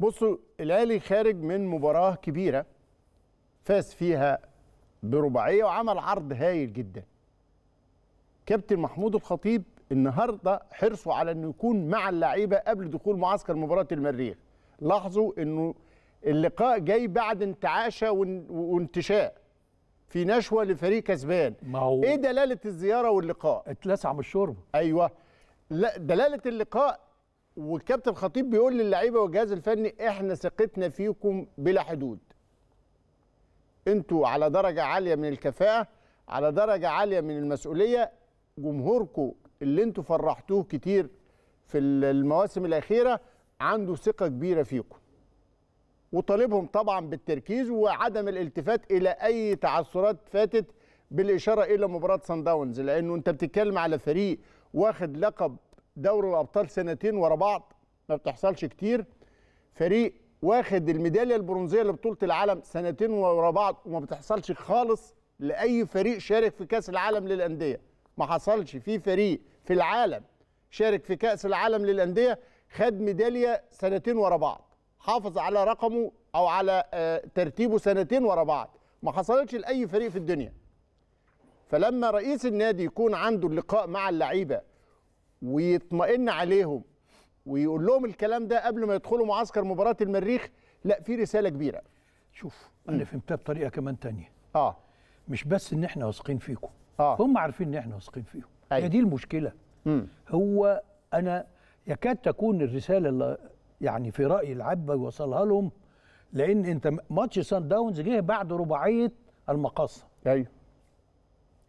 بصوا الاهلي خارج من مباراه كبيره فاز فيها برباعيه وعمل عرض هايل جدا كابتن محمود الخطيب النهارده حرصوا على انه يكون مع اللعيبه قبل دخول معسكر مباراه المريخ لاحظوا انه اللقاء جاي بعد انتعاشة وانتشاء في نشوة لفريق كسبان ما هو ايه دلالة الزيارة واللقاء اتلسع من الشوربة ايوه لا دلالة اللقاء والكابتن خطيب بيقول للعيبه والجهاز الفني احنا ثقتنا فيكم بلا حدود انتوا على درجه عاليه من الكفاءه على درجه عاليه من المسؤوليه جمهوركم اللي انتوا فرحتوه كتير في المواسم الاخيره عنده ثقه كبيره فيكم وطالبهم طبعا بالتركيز وعدم الالتفات الى اي تعثرات فاتت بالاشاره الى مباراه سان داونز لانه انت بتتكلم على فريق واخد لقب دوري الابطال سنتين ورا بعض ما بتحصلش كتير فريق واخد الميداليه البرونزيه لبطوله العالم سنتين ورا بعض وما بتحصلش خالص لاي فريق شارك في كاس العالم للانديه ما حصلش في فريق في العالم شارك في كاس العالم للانديه خد ميداليه سنتين ورا بعض حافظ على رقمه او على آه، ترتيبه سنتين ورا بعض ما حصلتش لاي فريق في الدنيا فلما رئيس النادي يكون عنده اللقاء مع اللعيبه ويطمئن عليهم ويقول لهم الكلام ده قبل ما يدخلوا معسكر مباراه المريخ لا في رساله كبيره شوف انا فهمتها بطريقه كمان تانية اه مش بس ان احنا واثقين فيكم آه. هم عارفين ان احنا واثقين فيهم أيوة. هي دي المشكله م. هو انا يكاد تكون الرساله اللي يعني في رايي العاب بيوصلها لهم لان انت ماتش سان داونز جه بعد رباعيه المقصه ايوه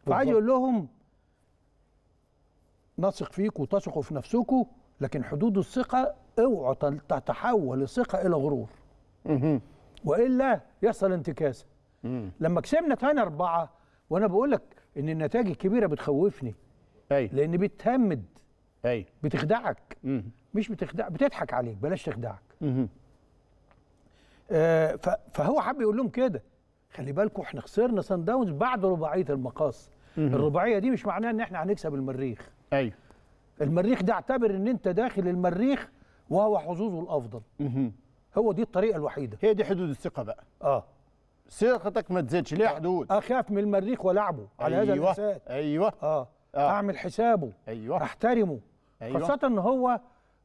فعايز يقول لهم نثق فيك وتثقوا في نفسكم لكن حدود الثقه اوعى تتحول الثقه الى غرور والا يحصل انتكاسه لما كسبنا ثاني اربعه وانا بقول لك ان النتائج الكبيره بتخوفني أي. لان بتهمد أي. بتخدعك مم. مش بتخدع بتضحك عليك بلاش تخدعك آه فهو حب يقول لهم كده خلي بالكم احنا خسرنا سان داونز بعد رباعيه المقاص الرباعيه دي مش معناها ان احنا هنكسب المريخ ايوه المريخ ده اعتبر ان انت داخل المريخ وهو حظوظه الافضل مه. هو دي الطريقه الوحيده هي دي حدود الثقه بقى اه ثقتك ما تزيدش ليها حدود اخاف من المريخ والعبه على أيوة. هذا الاساس ايوه اه, آه. اعمل حسابه ايوه احترمه أيوة. خاصه ان هو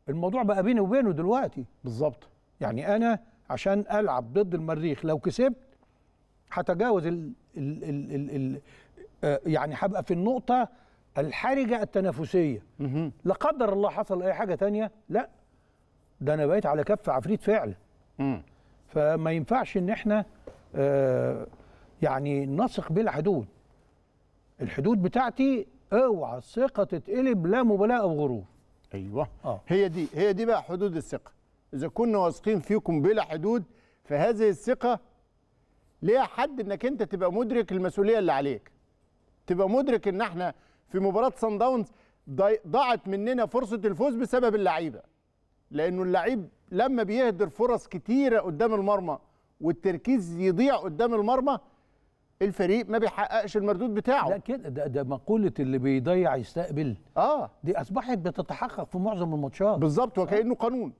الموضوع بقى بيني وبينه دلوقتي بالظبط يعني انا عشان العب ضد المريخ لو كسبت هتجاوز ال ال ال ال آه، يعني هبقى في النقطه الحرجه التنافسيه لا قدر الله حصل اي حاجه تانية لا ده انا بقيت على كف عفريت فعل فما ينفعش ان احنا آه يعني نثق بالحدود الحدود بتاعتي اوعى الثقه تتقلب لا مبالاه او غرور ايوه آه. هي دي هي دي بقى حدود الثقه اذا كنا واثقين فيكم بلا حدود فهذه الثقه ليها حد انك انت تبقى مدرك المسؤوليه اللي عليك تبقى مدرك ان احنا في مباراه سان داونز ضاعت مننا فرصه الفوز بسبب اللعيبه لانه اللعيب لما بيهدر فرص كتيره قدام المرمى والتركيز يضيع قدام المرمى الفريق ما بيحققش المردود بتاعه لا كده ده, ده مقوله اللي بيضيع يستقبل اه دي اصبحت بتتحقق في معظم الماتشات بالظبط وكانه آه. قانون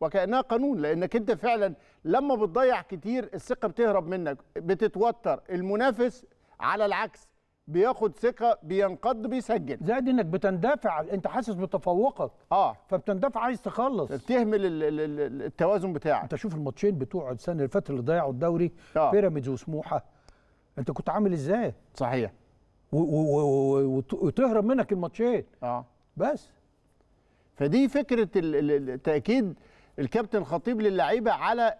وكانها قانون لانك انت فعلا لما بتضيع كتير الثقه بتهرب منك بتتوتر المنافس على العكس بياخد ثقه بينقض بيسجل زائد انك بتندفع انت حاسس بتفوقك اه فبتندفع عايز تخلص بتهمل التوازن بتاعك انت شوف الماتشين بتوع السنه اللي فاتت اللي ضيعوا الدوري آه. بيراميدز وسموحه انت كنت عامل ازاي صحيح وتهرب منك الماتشين اه بس فدي فكره تاكيد الكابتن خطيب للعيبه على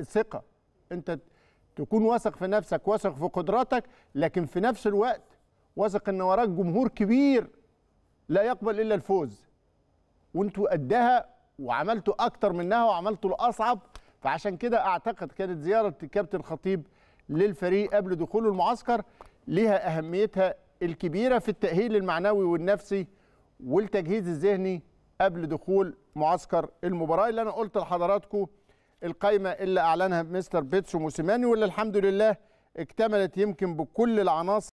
الثقه انت تكون واثق في نفسك واثق في قدراتك لكن في نفس الوقت واثق ان وراك جمهور كبير لا يقبل الا الفوز وانتوا قدها وعملتوا اكتر منها وعملتوا الاصعب فعشان كده اعتقد كانت زياره الكابتن خطيب للفريق قبل دخوله المعسكر ليها اهميتها الكبيره في التاهيل المعنوي والنفسي والتجهيز الذهني قبل دخول معسكر المباراه اللي انا قلت لحضراتكم القايمه اللي اعلنها مستر بيتسو موسيماني واللي الحمد لله اكتملت يمكن بكل العناصر